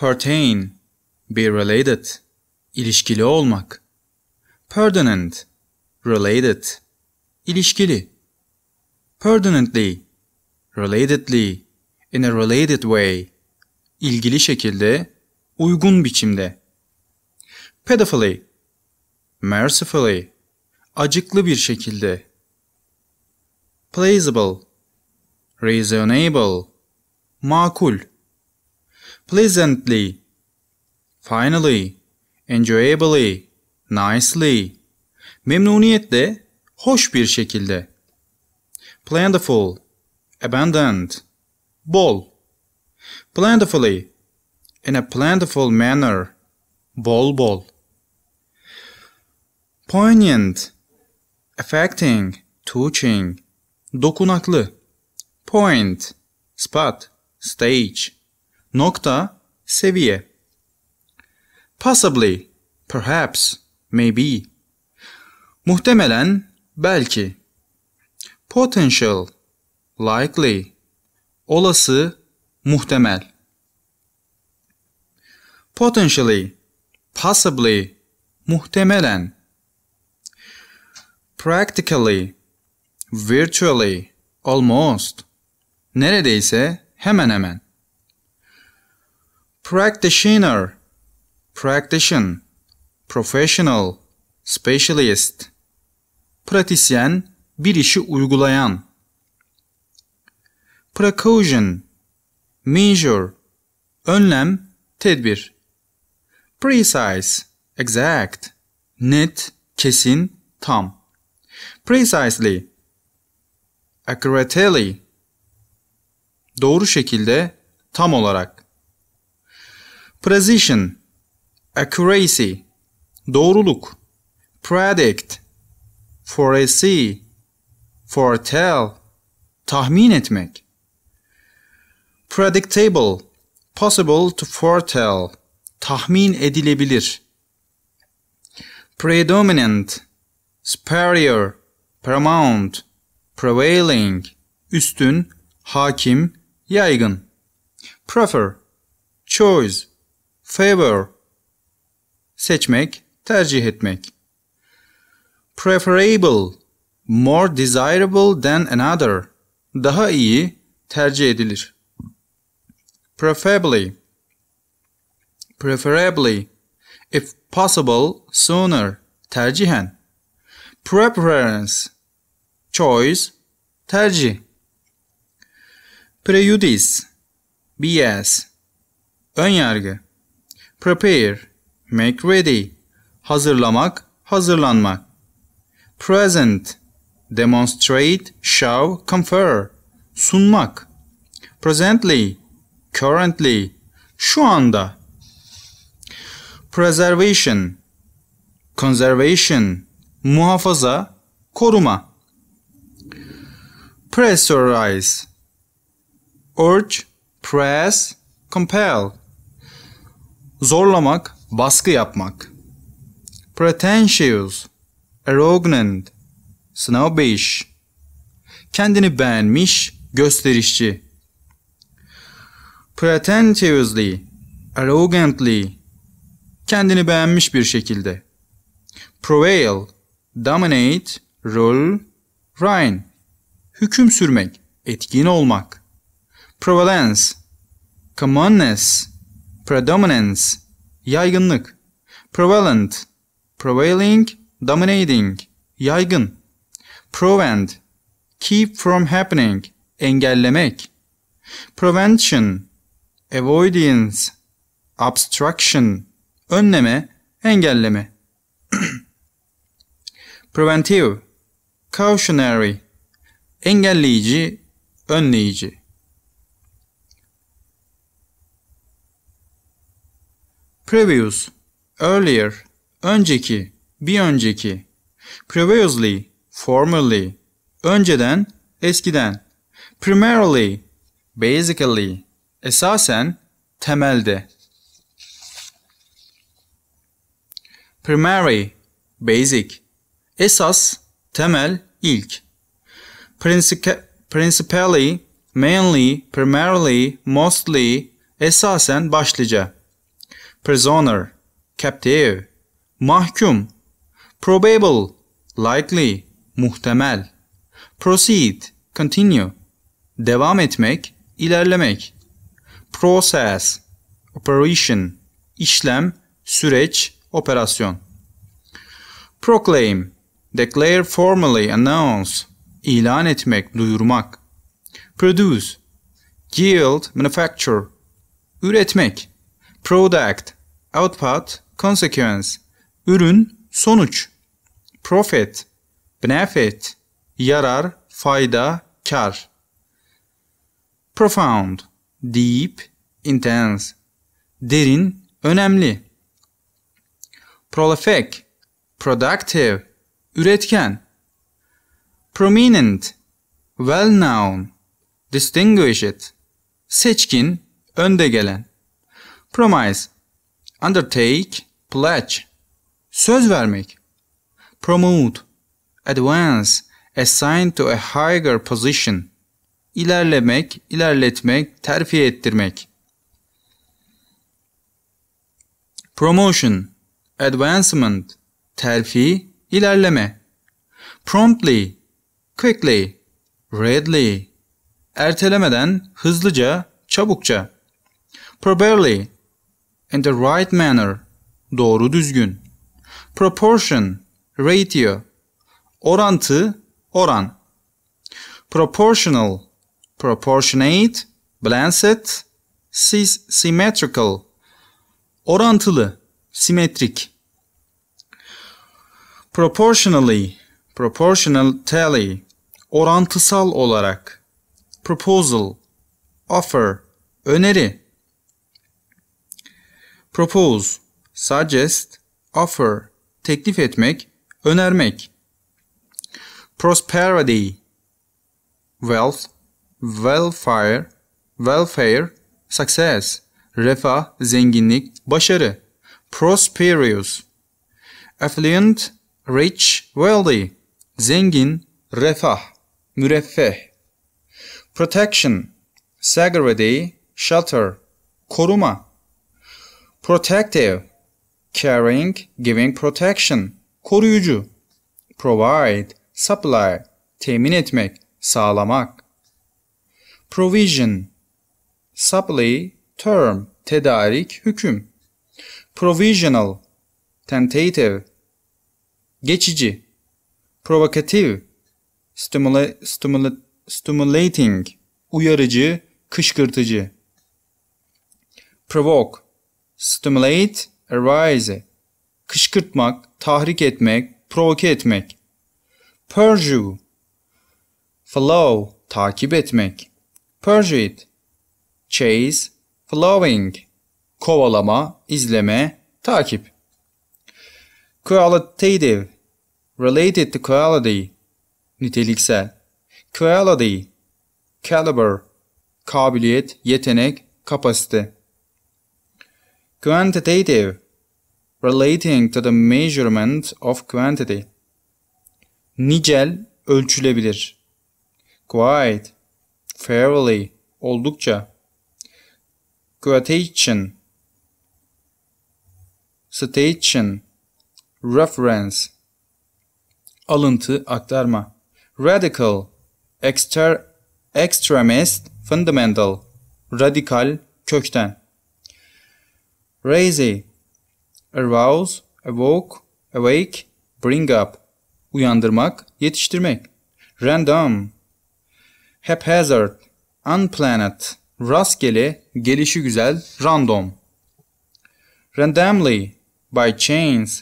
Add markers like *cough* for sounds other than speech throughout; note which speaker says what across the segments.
Speaker 1: Pertain, be related, ilişkili olmak. Pertinent, related, ilişkili. Pertinently, relatedly, in a related way, ilgili şekilde, uygun biçimde. Pedophily, mercifully, acıklı bir şekilde. Plausible, reasonable, makul pleasantly, finally, enjoyably, nicely, memnuniyetle, hoş bir şekilde, plentiful, abundant, bol, plentifully, in a plentiful manner, bol bol, poignant, affecting, touching, dokunaklı, point, spot, stage, nokta, seviye. Possibly, perhaps, maybe. Muhtemelen, belki. Potential, likely. Olası, muhtemel. Potentially, possibly, muhtemelen. Practically, virtually, almost. Neredeyse, hemen hemen practitioner, practitioner, professional, specialist, pratisyen, bir işi uygulayan. Precaution, measure, önlem, tedbir. Precise, exact, net, kesin, tam. Precisely, accurately, doğru şekilde, tam olarak. Precision, accuracy, doğruluk, predict, foresee, foretell, tahmin etmek. Predictable, possible to foretell, tahmin edilebilir. Predominant, superior, paramount, prevailing, üstün, hakim, yaygın. Prefer, choice, favor seçmek, tercih etmek. Preferable more desirable than another daha iyi, tercih edilir. Preferably preferably if possible sooner tercihen. Preference choice tercih. Prejudice bias ön yargı prepare, make ready, hazırlamak, hazırlanmak. Present, demonstrate, show, confer, sunmak. Presently, currently, şu anda. Preservation, conservation, muhafaza, koruma. Pressurize, urge, press, compel, zorlamak, baskı yapmak. Pretentious, arrogant, snobbish. Kendini beğenmiş, gösterişçi. Pretentiously, arrogantly. Kendini beğenmiş bir şekilde. Prevail, dominate, rule, reign. Hüküm sürmek, etkin olmak. Prevalence, commonness, Predominance, yaygınlık. Prevalent, prevailing, dominating, yaygın. Prevent, keep from happening, engellemek. Prevention, avoidance, obstruction, önleme, engelleme. *clears throat* Preventive, cautionary, engelleyici, önleyici. Previous, earlier, önceki, bir önceki. Previously, formerly, önceden, eskiden. Primarily, basically, esasen, temelde. Primary, basic, esas, temel, ilk. principally, mainly, primarily, mostly, esasen, başlıca prisoner, captive, mahkum, probable, likely, muhtemel, proceed, continue, devam etmek, ilerlemek, process, operation, işlem, süreç, operasyon. Proclaim, declare formally, announce, ilan etmek, duyurmak. Produce, yield, manufacture, üretmek. Product, output, consequence, ürün, sonuç, profit, benefit, yarar, fayda, kar. Profound, deep, intense, derin, önemli. Prolific, productive, üretken. Prominent, well known, distinguished, seçkin, önde gelen. Promise, undertake, pledge, söz vermek, promote, advance, assign to a higher position, ilerlemek, ilerletmek, terfi ettirmek. Promotion, advancement, terfi, ilerleme. Promptly, quickly, readily, ertelemeden, hızlıca, çabukça. Properly, and the right manner, doğru düzgün. Proportion, ratio, orantı, oran. Proportional, proportionate, blancet, symmetrical, orantılı, simetrik. Proportionally, proportional tally, orantısal olarak. Proposal, offer, öneri propose, suggest, offer, teklif etmek, önermek. Prosperity, wealth, welfare, welfare, success, refah, zenginlik, başarı. Prosperous, affluent, rich, wealthy, zengin, refah, müreffeh. Protection, security, shelter, koruma. Protective. Caring, giving protection. Koruyucu. Provide, supply. Temin etmek, sağlamak. Provision. Supply, term, tedarik, hüküm. Provisional. Tentative. Geçici. Provocative. Stimula, stimula, stimulating. Uyarıcı, kışkırtıcı. Provoke Stimulate, arise. Kışkırtmak, tahrik etmek, provoke etmek. Pursue. Follow, takip etmek. Pursuit, Chase, following. Kovalama, izleme, takip. Qualitative. Related to quality. Niteliksel. Quality. Caliber. Kabiliyet, yetenek, kapasite. Quantitative relating to the measurement of quantity. Nicel ölçülebilir. Quite fairly oldukça. Quotation citation reference alıntı aktarma. Radical extra, extremist fundamental radikal kökten. Raise, arouse, awoke, awake, bring up, uyandırmak, yetiştirmek. Random, haphazard, unplanned, rastgele, gelişi güzel, random. Randomly, by chance,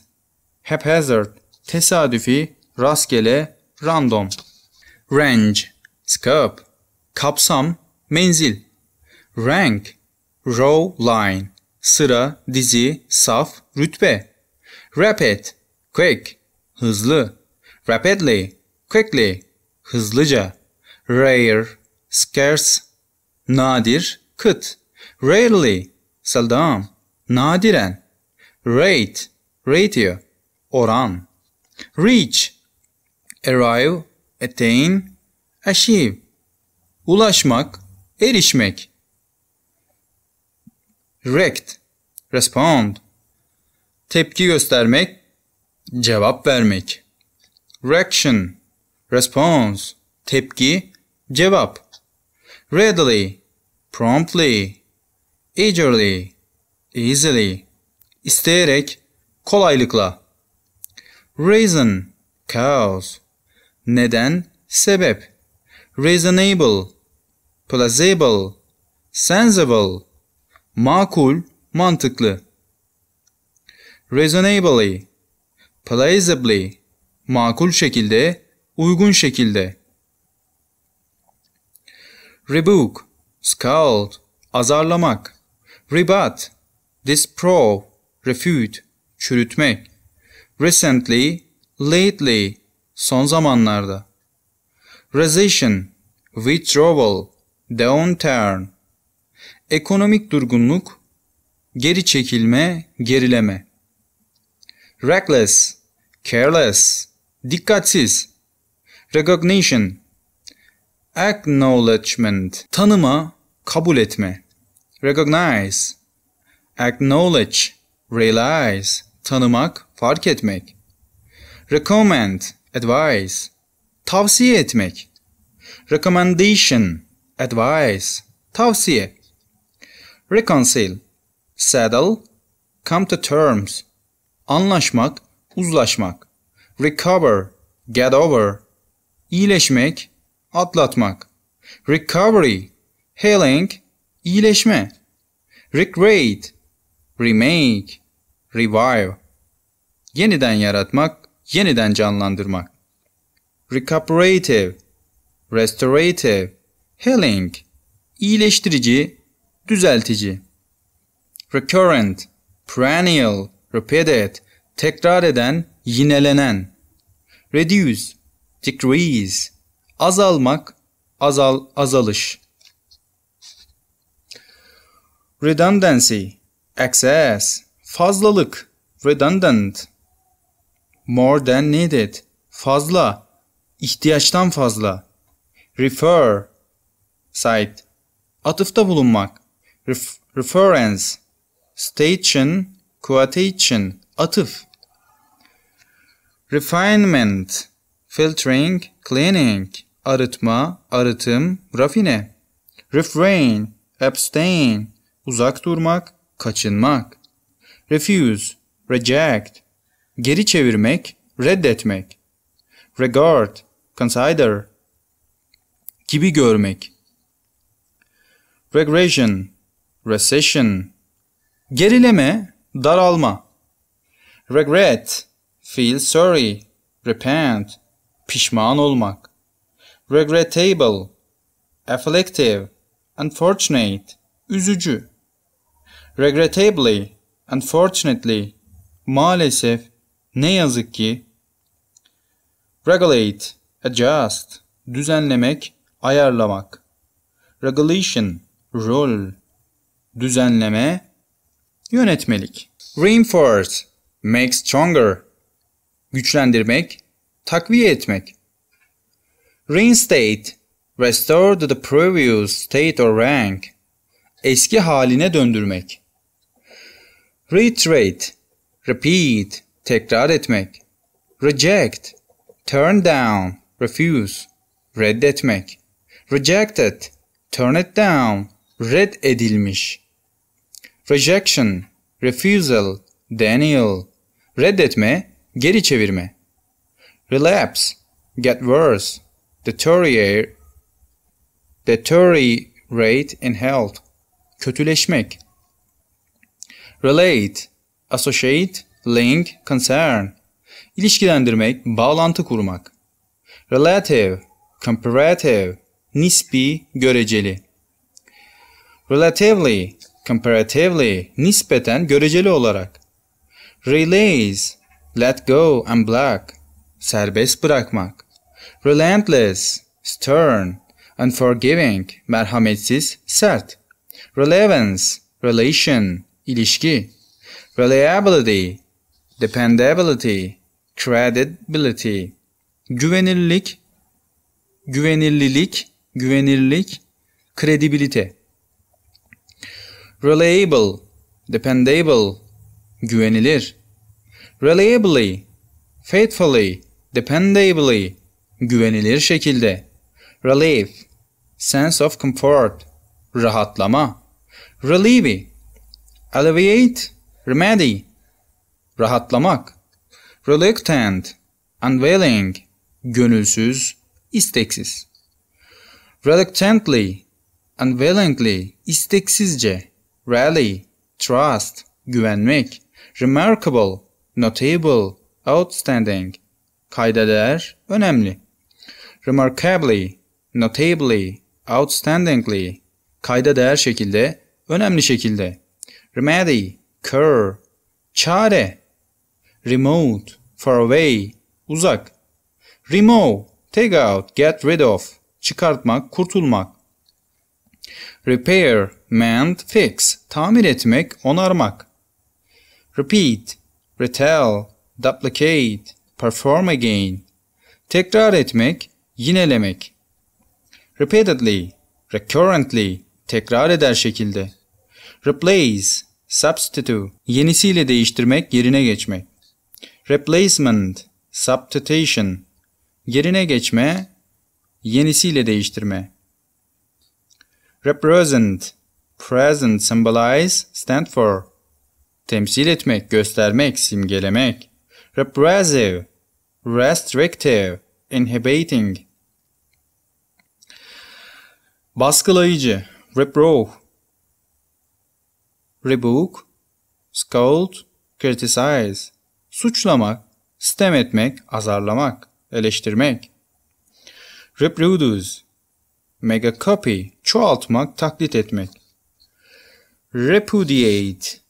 Speaker 1: haphazard, tesadüfi, rastgele, random. Range, scope, kapsam, menzil. Rank, row line sıra, dizi, saf, rütbe. Rapid, quick, hızlı. Rapidly, quickly, hızlıca. Rare, scarce, nadir, kıt. Rarely, seldom, nadiren. Rate, ratio, oran. Reach, arrive, attain, achieve. Ulaşmak, erişmek. React, respond. Tepki göstermek, cevap vermek. Reaction, response. Tepki, cevap. Readily, promptly. Eagerly, easily. İsteyerek, kolaylıkla. Reason, cause. Neden, sebep. Reasonable, plausible, sensible makul, mantıklı. Reasonably, plausibly, makul şekilde, uygun şekilde. Rebuke, scold, azarlamak. Rebut, disprove, refute, çürütmek. Recently, lately, son zamanlarda. Recession, withdrawal, downturn ekonomik durgunluk, geri çekilme, gerileme. Reckless, careless, dikkatsiz. Recognition, acknowledgement, tanıma, kabul etme. Recognize, acknowledge, realize, tanımak, fark etmek. Recommend, Advise tavsiye etmek. Recommendation, advice, tavsiye reconcile, settle, come to terms, anlaşmak, uzlaşmak, recover, get over, iyileşmek, atlatmak, recovery, healing, iyileşme, recreate, remake, revive, yeniden yaratmak, yeniden canlandırmak, recuperative, restorative, healing, iyileştirici, düzeltici. Recurrent, perennial, repeated, tekrar eden, yinelenen. Reduce, decrease, azalmak, azal, azalış. Redundancy, excess, fazlalık, redundant. More than needed, fazla, ihtiyaçtan fazla. Refer, cite, atıfta bulunmak, Ref reference, station, quotation, atıf. Refinement, filtering, cleaning, arıtma, arıtım, rafine. Refrain, abstain, uzak durmak, kaçınmak. Refuse, reject, geri çevirmek, reddetmek. Regard, consider, gibi görmek. Regression, recession gerileme, daralma. regret feel sorry, repent pişman olmak. regrettable afflictive unfortunate üzücü. regrettably unfortunately maalesef ne yazık ki regulate adjust düzenlemek, ayarlamak. regulation rule düzenleme, yönetmelik. Reinforce, make stronger, güçlendirmek, takviye etmek. Reinstate, restore to the previous state or rank, eski haline döndürmek. Reiterate, repeat, tekrar etmek. Reject, turn down, refuse, reddetmek. Rejected, turn it down, red edilmiş rejection, refusal, denial, reddetme, geri çevirme. Relapse, get worse, deteriorate, deteriorate in health, kötüleşmek. Relate, associate, link, concern, ilişkilendirmek, bağlantı kurmak. Relative, comparative, nispi, göreceli. Relatively, comparatively, nispeten göreceli olarak. Release, let go and block, serbest bırakmak. Relentless, stern, unforgiving, merhametsiz, sert. Relevance, relation, ilişki. Reliability, dependability, credibility, güvenirlik, güvenirlilik, güvenirlik, kredibilite reliable, dependable, güvenilir. reliably, faithfully, dependably, güvenilir şekilde. relief, sense of comfort, rahatlama. relieve, alleviate, remedy, rahatlamak. reluctant, unwilling, gönülsüz, isteksiz. reluctantly, unwillingly, isteksizce rally, trust, güvenmek, remarkable, notable, outstanding, kayda değer, önemli. Remarkably, notably, outstandingly, kayda değer şekilde, önemli şekilde. Remedy, cure, çare. Remote, far away, uzak. Remove, take out, get rid of, çıkartmak, kurtulmak. Repair, mend, fix, tamir etmek, onarmak. Repeat, retell, duplicate, perform again. Tekrar etmek, yinelemek. Repeatedly, recurrently, tekrar eder şekilde. Replace, substitute, yenisiyle değiştirmek, yerine geçmek. Replacement, substitution, yerine geçme, yenisiyle değiştirme. Represent, Present symbolize stand for. Temsil etmek, göstermek, simgelemek. Repressive, restrictive, inhibiting. Baskılayıcı, reprove. Rebuke, scold, criticize. Suçlamak, sitem etmek, azarlamak, eleştirmek. Reproduce, mega copy, çoğaltmak, taklit etmek repudiate,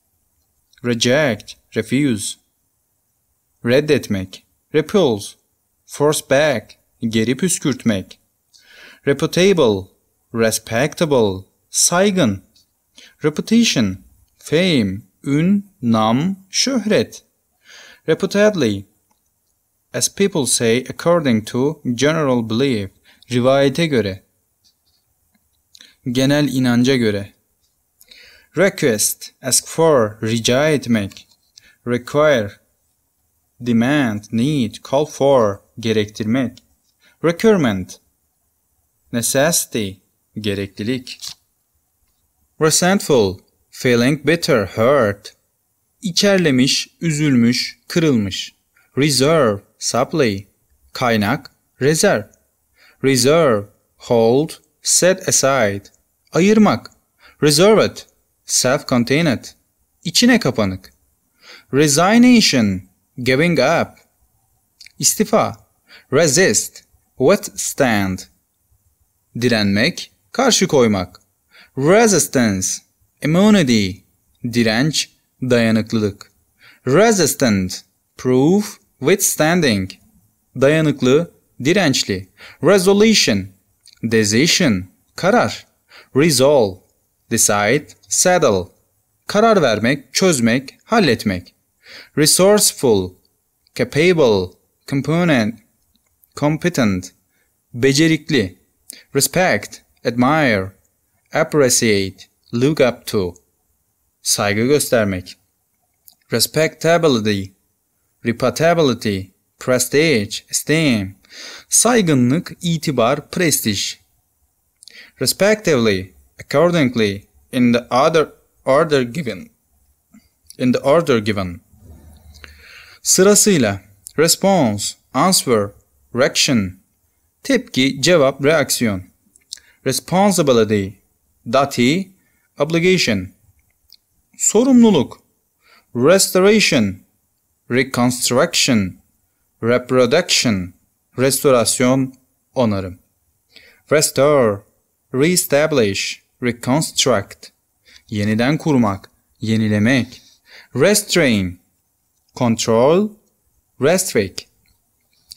Speaker 1: reject, refuse, reddetmek, repulse, force back, geri püskürtmek, reputable, respectable, saygın, reputation, fame, ün, nam, şöhret, reputedly, as people say according to general belief, rivayete göre, genel inanca göre, Request, ask for, rica etmek. Require, demand, need, call for, gerektirmek. Requirement, necessity, gereklilik. Resentful, feeling bitter, hurt. içerlemiş, üzülmüş, kırılmış. Reserve, supply, kaynak, rezerv. Reserve, hold, set aside, ayırmak. Reserved, Self-contained, içine kapanık. Resignation, giving up. İstifa, resist, withstand. Direnmek, karşı koymak. Resistance, immunity. Direnç, dayanıklılık. Resistant, proof, withstanding. Dayanıklı, dirençli. Resolution, decision, karar. Resolve, decide, settle. Karar vermek, çözmek, halletmek. Resourceful, capable, component, competent, becerikli. Respect, admire, appreciate, look up to. Saygı göstermek. Respectability, reputability, prestige, esteem. Saygınlık, itibar, prestij. Respectively, accordingly in the other order given in the order given sırasıyla response answer reaction tepki cevap reaksiyon responsibility duty obligation sorumluluk restoration reconstruction reproduction restorasyon onarım restore reestablish reconstruct, yeniden kurmak, yenilemek, restrain, control, restrict,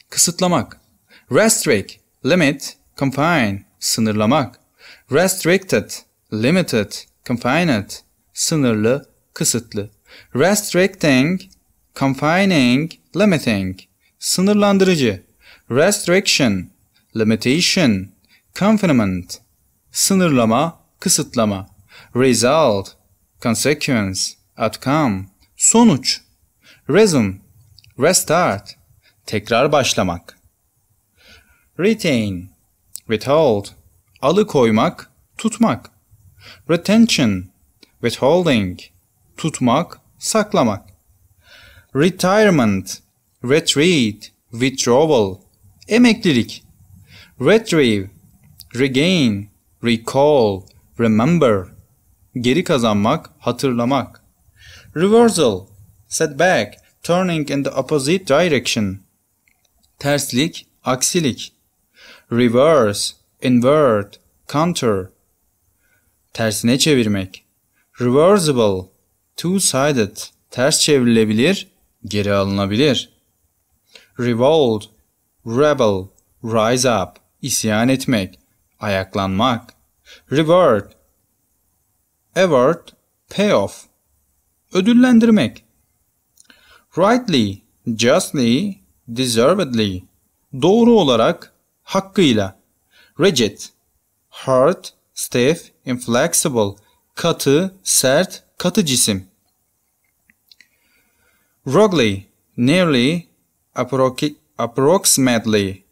Speaker 1: kısıtlamak, restrict, limit, confine, sınırlamak, restricted, limited, confined, sınırlı, kısıtlı, restricting, confining, limiting, sınırlandırıcı, restriction, limitation, confinement, sınırlama, kısıtlama. Result, consequence, outcome, sonuç. Resume, restart, tekrar başlamak. Retain, withhold, alıkoymak, tutmak. Retention, withholding, tutmak, saklamak. Retirement, retreat, withdrawal, emeklilik. Retrieve, regain, recall, remember, geri kazanmak, hatırlamak. Reversal, setback, turning in the opposite direction. Terslik, aksilik. Reverse, invert, counter. Tersine çevirmek. Reversible, two-sided, ters çevrilebilir, geri alınabilir. Revolt, rebel, rise up, isyan etmek, ayaklanmak. Reward Award Payoff Ödüllendirmek Rightly Justly Deservedly Doğru olarak Hakkıyla Rigid Hard Stiff Inflexible Katı Sert Katı cisim Wrongly Nearly Approximately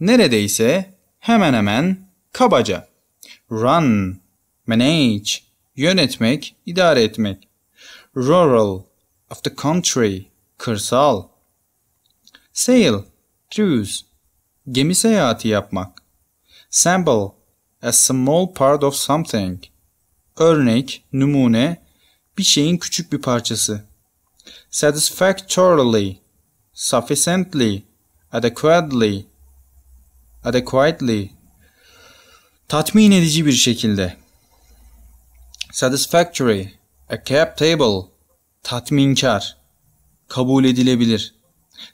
Speaker 1: Neredeyse Hemen hemen Kabaca Run, manage, yönetmek, idare etmek. Rural, of the country, kırsal. Sail, cruise, gemi seyahati yapmak. Sample, a small part of something. Örnek, numune, bir şeyin küçük bir parçası. Satisfactorily, sufficiently, adequately, adequately tatmin edici bir şekilde. Satisfactory, acceptable, tatminkar, kabul edilebilir.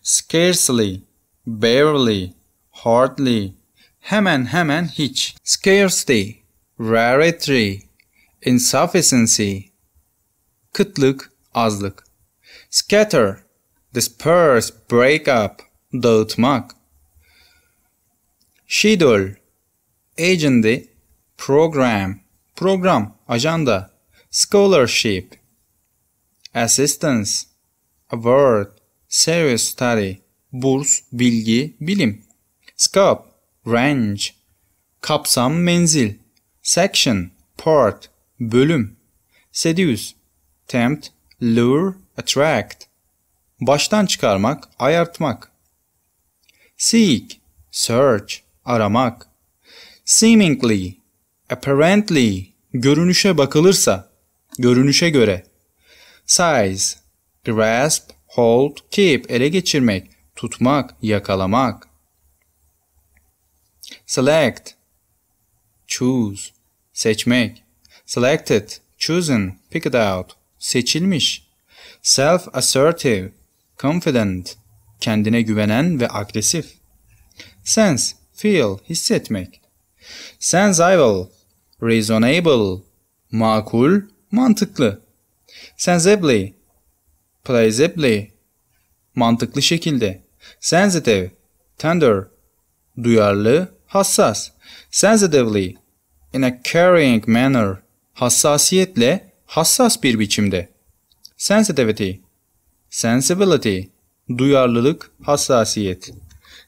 Speaker 1: Scarcely, barely, hardly, hemen hemen hiç. Scarcity, rarity, insufficiency, kıtlık, azlık. Scatter, disperse, break up, dağıtmak. Schedule, Agency, program, program, ajanda, scholarship, assistance, award, serious study, burs, bilgi, bilim, scope, range, kapsam, menzil, section, part, bölüm, seduce, tempt, lure, attract, baştan çıkarmak, ayartmak, seek, search, aramak, Seemingly, apparently, görünüşe bakılırsa, görünüşe göre. Size, grasp, hold, keep, ele geçirmek, tutmak, yakalamak. Select, choose, seçmek. Selected, chosen, picked out, seçilmiş. Self-assertive, confident, kendine güvenen ve agresif. Sense, feel, hissetmek. Sensible, reasonable, makul, mantıklı. Sensibly, plausibly, mantıklı şekilde. Sensitive, tender, duyarlı, hassas. Sensitively, in a caring manner, hassasiyetle, hassas bir biçimde. Sensitivity, sensibility, duyarlılık, hassasiyet.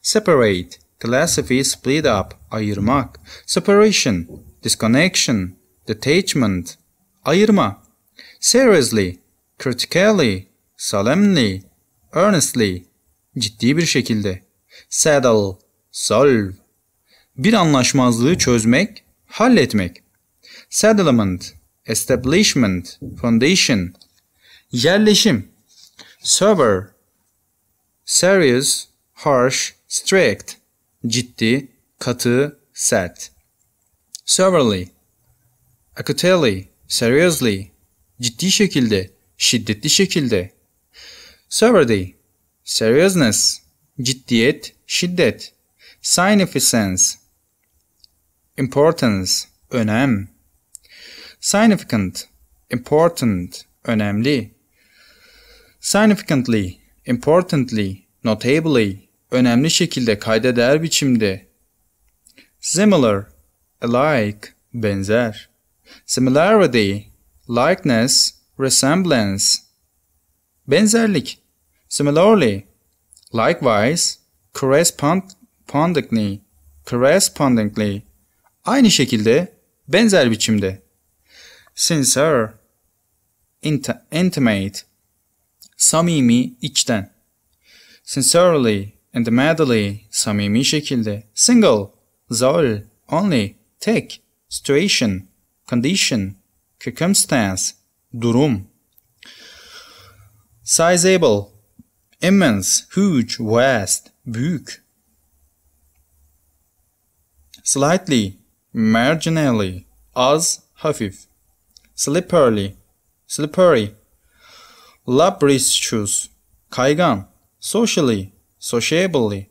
Speaker 1: Separate, Classify split up, ayırmak. Separation, disconnection, detachment, ayırma. Seriously, critically, solemnly, earnestly, ciddi bir şekilde. Settle, solve, bir anlaşmazlığı çözmek, halletmek. Settlement, establishment, foundation, yerleşim. Sober, serious, harsh, strict, ciddi, katı, sert. Severely, acutely, seriously, ciddi şekilde, şiddetli şekilde. Severity, seriousness, ciddiyet, şiddet. Significance, importance, önem. Significant, important, önemli. Significantly, importantly, notably, önemli şekilde kayda değer biçimde. Similar, alike, benzer. Similarity, likeness, resemblance. Benzerlik, similarly, likewise, correspondingly, correspondingly. Aynı şekilde, benzer biçimde. Sincere, intimate, samimi, içten. Sincerely, and madly, samimi şekilde, single, zol, only, tek, situation, condition, circumstance, durum. sizeable, immense, huge, vast, büyük. Slightly, marginally, az, hafif. Slippery, slippery. Labricious, kaygan. Socially, sociably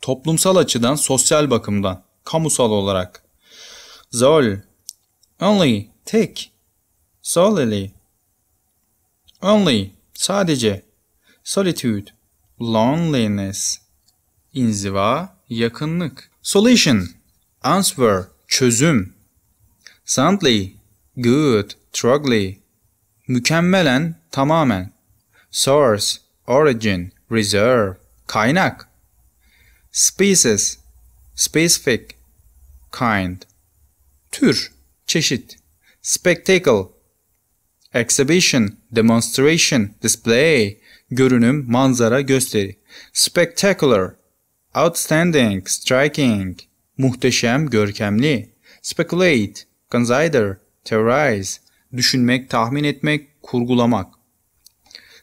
Speaker 1: toplumsal açıdan sosyal bakımdan kamusal olarak zol only tek solely only sadece solitude loneliness inziva yakınlık solution answer çözüm soundly good trugly mükemmelen tamamen source origin, reserve, kaynak. Species, specific, kind. Tür, çeşit. Spectacle, exhibition, demonstration, display, görünüm, manzara, gösteri. Spectacular, outstanding, striking, muhteşem, görkemli. Speculate, consider, theorize, düşünmek, tahmin etmek, kurgulamak.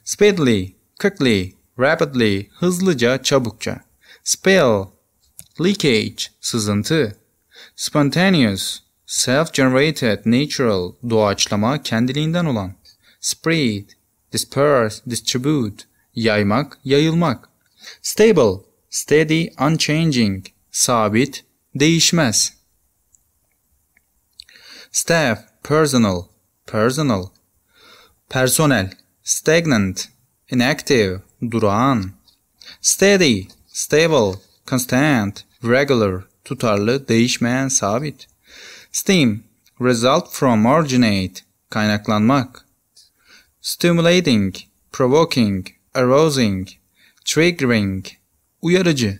Speaker 1: Speedily, quickly, rapidly, hızlıca, çabukça. Spill, leakage, sızıntı. Spontaneous, self-generated, natural, doğaçlama, kendiliğinden olan. Spread, disperse, distribute, yaymak, yayılmak. Stable, steady, unchanging, sabit, değişmez. Staff, personal, personal. Personel, stagnant, inactive, duran. Steady, stable, constant, regular, tutarlı, değişmeyen, sabit. Steam, result from originate, kaynaklanmak. Stimulating, provoking, arousing, triggering, uyarıcı.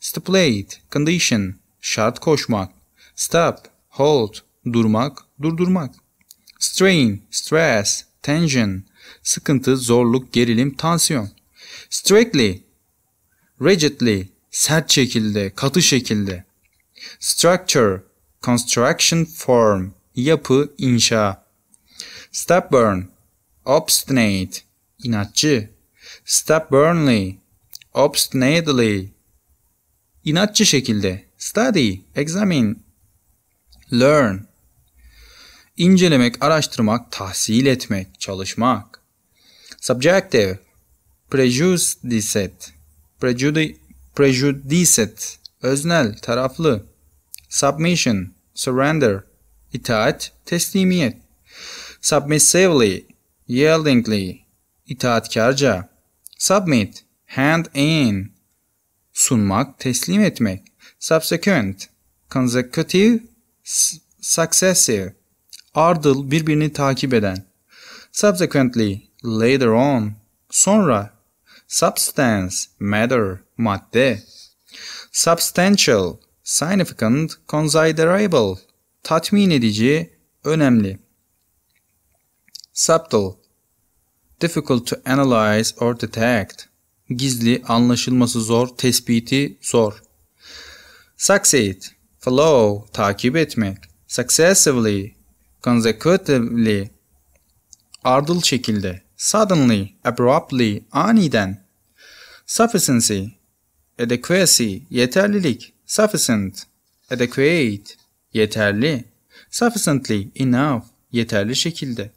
Speaker 1: Stipulate, condition, şart koşmak. Stop, hold, durmak, durdurmak. Strain, stress, tension, Sıkıntı, zorluk, gerilim, tansiyon. Strictly, rigidly, sert şekilde, katı şekilde. Structure, construction form, yapı, inşa. Stubborn, obstinate, inatçı. Stubbornly, obstinately, inatçı şekilde. Study, examine, learn, incelemek, araştırmak, tahsil etmek, çalışmak. Subjective. Prejudiced. Prejudi prejudiced. Öznel, taraflı. Submission. Surrender. İtaat, teslimiyet. Submissively. Yieldingly. İtaatkarca. Submit. Hand in. Sunmak, teslim etmek. Subsequent. Consecutive. Successive. Ardıl birbirini takip eden. Subsequently later on, sonra, substance, matter, madde, substantial, significant, considerable, tatmin edici, önemli, subtle, difficult to analyze or detect, gizli, anlaşılması zor, tespiti zor, succeed, flow, takip etmek, successively, consecutively, ardıl şekilde, suddenly, abruptly, aniden. Sufficiency, adequacy, yeterlilik. Sufficient, adequate, yeterli. Sufficiently, enough, yeterli şekilde.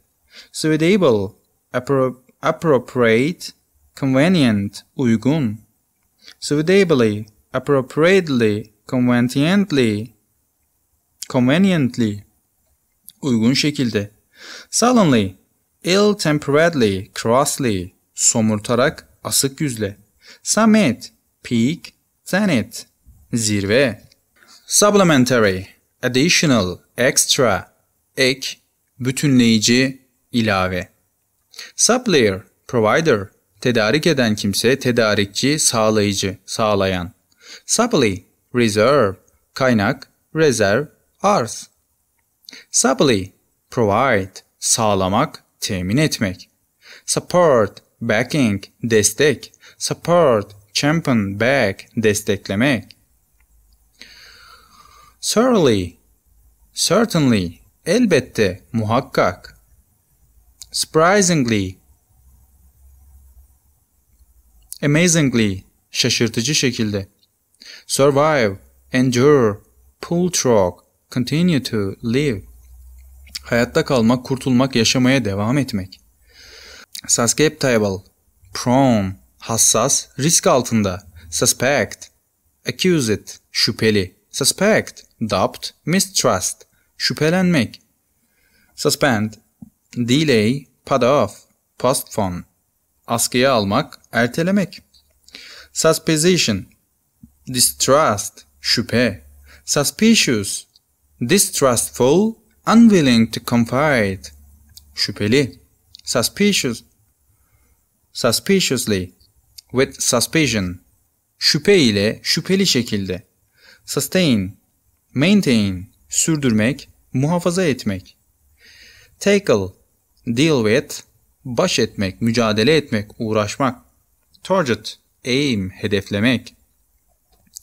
Speaker 1: Suitable, appro appropriate, convenient, uygun. Suitably, appropriately, conveniently, conveniently, uygun şekilde. Suddenly, ill-temperedly, crossly, somurtarak, asık yüzle. Summit, peak, zenith, zirve. Supplementary, additional, extra, ek, bütünleyici, ilave. Supplier, provider, tedarik eden kimse, tedarikçi, sağlayıcı, sağlayan. Supply, reserve, kaynak, rezerv, arz. Supply, provide, sağlamak, temin etmek. Support, backing, destek. Support, champion, back, desteklemek. Surely, certainly, elbette, muhakkak. Surprisingly, amazingly, şaşırtıcı şekilde. Survive, endure, pull through, continue to live. Hayatta kalmak, kurtulmak, yaşamaya devam etmek. Susceptible, prone, hassas, risk altında. Suspect, accused, şüpheli. Suspect, doubt, mistrust, şüphelenmek. Suspend, delay, put off, postpone, askıya almak, ertelemek. Suspicion, distrust, şüphe. Suspicious, distrustful, Unwilling to confide. Şüpheli. Suspicious. Suspiciously. With suspicion. Şüphe ile şüpheli şekilde. Sustain. Maintain. Sürdürmek. Muhafaza etmek. Tackle. Deal with. Baş etmek. Mücadele etmek. Uğraşmak. Target. Aim. Hedeflemek.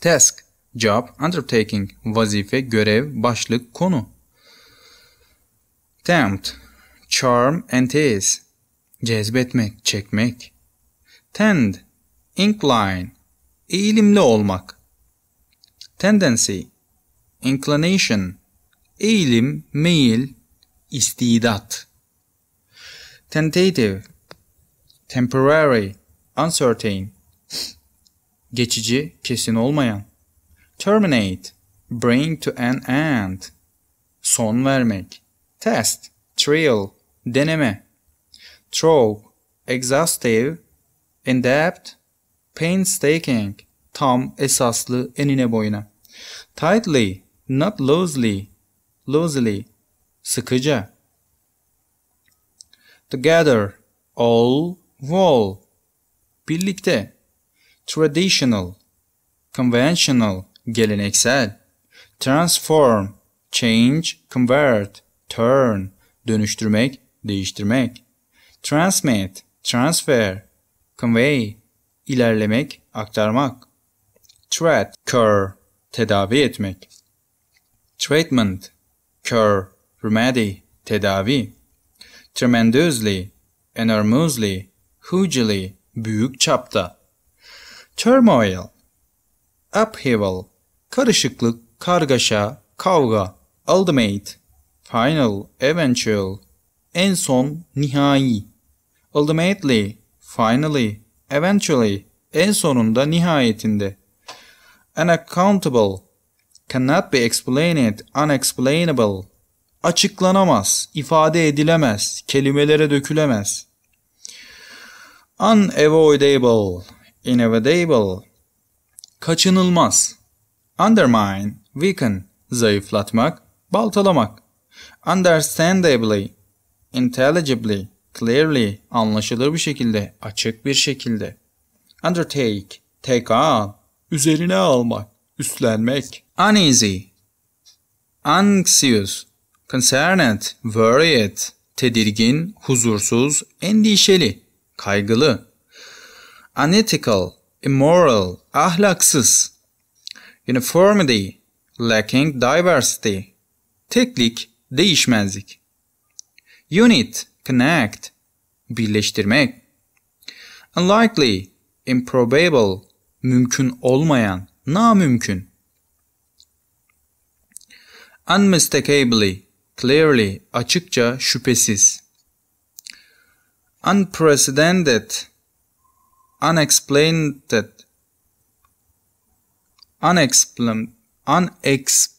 Speaker 1: Task. Job. Undertaking. Vazife. Görev. Başlık. Konu. Tempt, charm and tease. Cezbetmek, çekmek. Tend, incline. Eğilimli olmak. Tendency, inclination. Eğilim, meyil, istidat. Tentative, temporary, uncertain. Geçici, kesin olmayan. Terminate, bring to an end. Son vermek test, trial, deneme, thorough, exhaustive, in depth, painstaking, tam, esaslı, enine boyuna. Tightly, not loosely, loosely, sıkıca. Together, all, wall, birlikte. Traditional, conventional, geleneksel. Transform, change, convert, turn, dönüştürmek, değiştirmek. Transmit, transfer, convey, ilerlemek, aktarmak. Treat, cure, tedavi etmek. Treatment, cure, remedy, tedavi. Tremendously, enormously, hugely, büyük çapta. Turmoil, upheaval, karışıklık, kargaşa, kavga, ultimate, final, eventual, en son, nihai. Ultimately, finally, eventually, en sonunda, nihayetinde. Unaccountable, cannot be explained, unexplainable. Açıklanamaz, ifade edilemez, kelimelere dökülemez. Unavoidable, inevitable, kaçınılmaz. Undermine, weaken, zayıflatmak, baltalamak. Understandably, intelligibly, clearly, anlaşılır bir şekilde, açık bir şekilde. Undertake, take on, üzerine almak, üstlenmek. Uneasy, anxious, concerned, worried, tedirgin, huzursuz, endişeli, kaygılı. Unethical, immoral, ahlaksız. Uniformity, lacking diversity. Teklik, değişmezlik. Unit, connect, birleştirmek. Unlikely, improbable, mümkün olmayan, namümkün. Unmistakably, clearly, açıkça, şüphesiz. Unprecedented, unexplained, unexplained, unexplained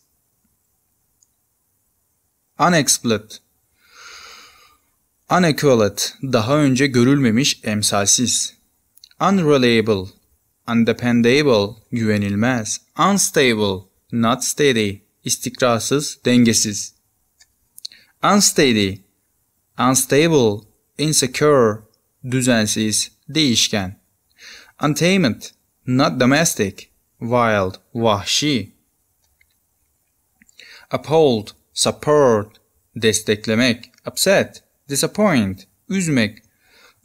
Speaker 1: Unexplored. unequalled daha önce görülmemiş emsalsiz. Unreliable, undependable, güvenilmez. Unstable, not steady, istikrarsız, dengesiz. Unsteady, unstable, insecure, düzensiz, değişken. Untamed, not domestic, wild, vahşi. Appalled, support, desteklemek, upset, disappoint, üzmek,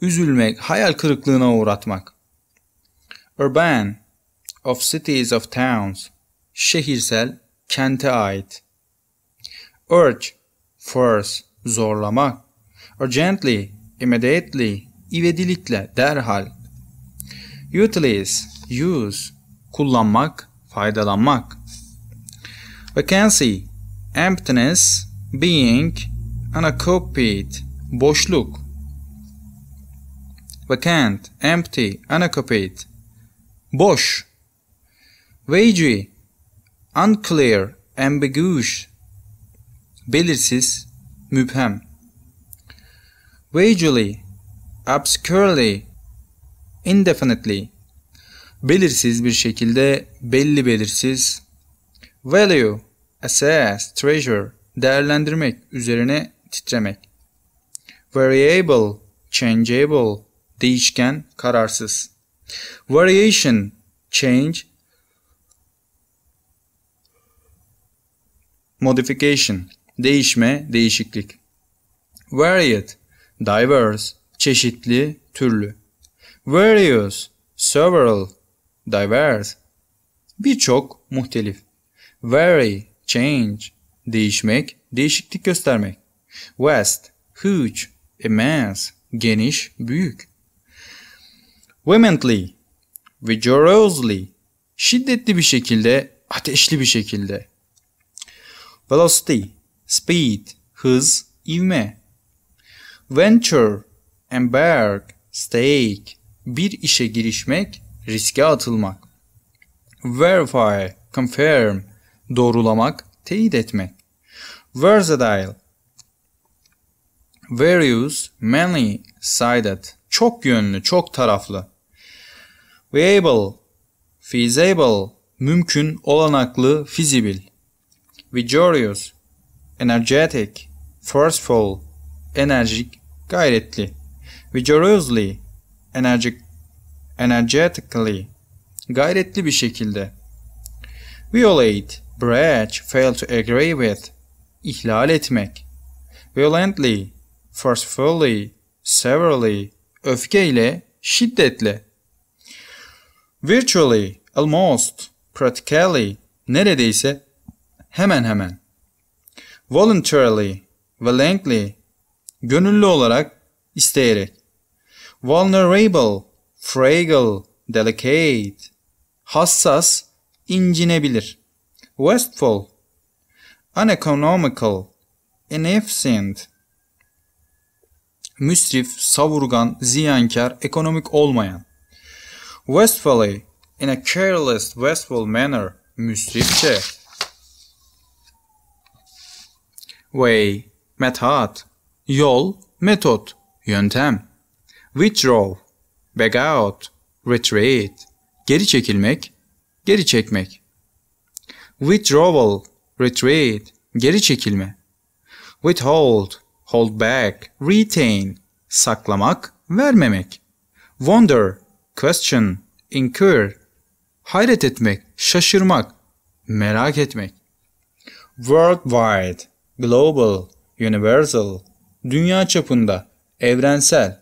Speaker 1: üzülmek, hayal kırıklığına uğratmak. Urban, of cities of towns, şehirsel, kente ait. Urge, force, zorlamak. Urgently, immediately, ivedilikle, derhal. Utilize, use, kullanmak, faydalanmak. Vacancy, emptiness being unoccupied boşluk vacant empty unoccupied boş vague unclear ambiguous belirsiz müphem vaguely obscurely indefinitely belirsiz bir şekilde belli belirsiz value assess, treasure, değerlendirmek, üzerine titremek. Variable, changeable, değişken, kararsız. Variation, change, modification, değişme, değişiklik. Varied, diverse, çeşitli, türlü. Various, several, diverse, birçok, muhtelif. Vary, change, değişmek, değişiklik göstermek. West, huge, immense, geniş, büyük. Vehemently, vigorously, şiddetli bir şekilde, ateşli bir şekilde. Velocity, speed, hız, ivme. Venture, embark, stake, bir işe girişmek, riske atılmak. Verify, confirm, doğrulamak, teyit etmek. Versatile various, many sided, çok yönlü, çok taraflı. Viable, feasible, mümkün, olanaklı, feasible. Vigorous, energetic, forceful, enerjik, gayretli. Vigorously, energetic, energetically, gayretli bir şekilde. Violate, breach, fail to agree with, ihlal etmek. Violently, forcefully, severely, öfkeyle, şiddetle. Virtually, almost, practically, neredeyse, hemen hemen. Voluntarily, willingly, gönüllü olarak, isteyerek. Vulnerable, fragile, delicate, hassas, incinebilir.'' wasteful, uneconomical, inefficient, müsrif, savurgan, ziyankar, ekonomik olmayan. Wastefully, in a careless, wasteful manner, müsrifçe. Way, method, yol, metot, yöntem. Withdraw, back out, retreat, geri çekilmek, geri çekmek. Withdrawal, retreat, geri çekilme. Withhold, hold back, retain, saklamak, vermemek. Wonder, question, Inquire, hayret etmek, şaşırmak, merak etmek. Worldwide, global, universal, dünya çapında, evrensel.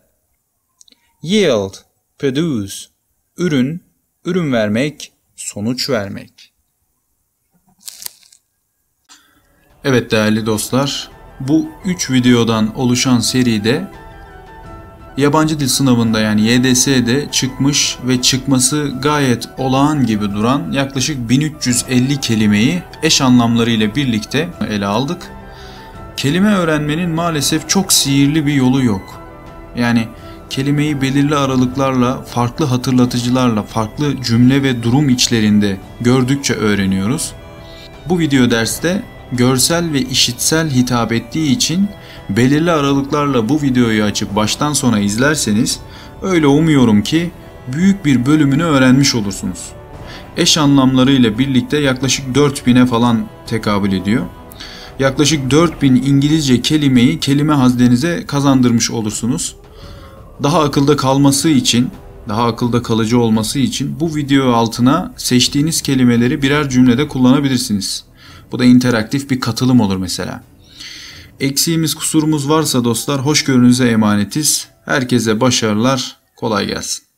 Speaker 1: Yield, produce, ürün, ürün vermek, sonuç vermek. Evet değerli dostlar, bu 3 videodan oluşan seride yabancı dil sınavında yani YDS'de çıkmış ve çıkması gayet olağan gibi duran yaklaşık 1350 kelimeyi eş anlamlarıyla birlikte ele aldık. Kelime öğrenmenin maalesef çok sihirli bir yolu yok. Yani kelimeyi belirli aralıklarla, farklı hatırlatıcılarla, farklı cümle ve durum içlerinde gördükçe öğreniyoruz. Bu video derste görsel ve işitsel hitap ettiği için belirli aralıklarla bu videoyu açıp baştan sona izlerseniz öyle umuyorum ki büyük bir bölümünü öğrenmiş olursunuz. Eş anlamlarıyla birlikte yaklaşık 4000'e falan tekabül ediyor. Yaklaşık 4000 İngilizce kelimeyi kelime haznenize kazandırmış olursunuz. Daha akılda kalması için, daha akılda kalıcı olması için bu video altına seçtiğiniz kelimeleri birer cümlede kullanabilirsiniz. Bu da interaktif bir katılım olur mesela. Eksiğimiz kusurumuz varsa dostlar hoşgörünüze emanetiz. Herkese başarılar. Kolay gelsin.